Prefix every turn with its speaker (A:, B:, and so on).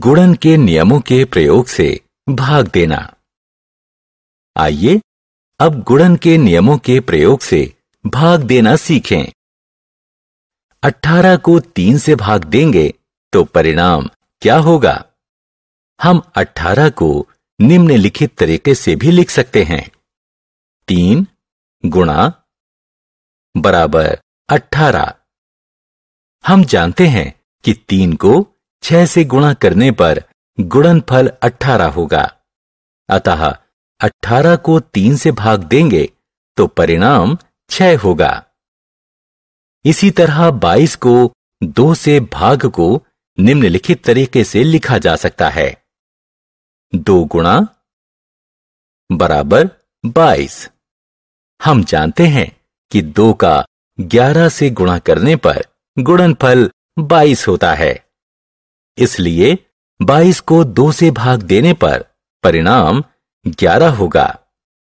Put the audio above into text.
A: गुणन के नियमों के प्रयोग से भाग देना आइए अब गुणन के नियमों के प्रयोग से भाग देना सीखें 18 को 3 से भाग देंगे तो परिणाम क्या होगा हम 18 को निम्नलिखित तरीके से भी लिख सकते हैं तीन गुणा बराबर 18 हम जानते हैं कि तीन को छह से गुणा करने पर गुणनफल अठारह होगा अतः अठारह को तीन से भाग देंगे तो परिणाम छह होगा इसी तरह बाईस को दो से भाग को निम्नलिखित तरीके से लिखा जा सकता है दो गुणा बराबर बाईस हम जानते हैं कि दो का ग्यारह से गुणा करने पर गुणनफल बाईस होता है इसलिए 22 को दो से भाग देने पर परिणाम 11 होगा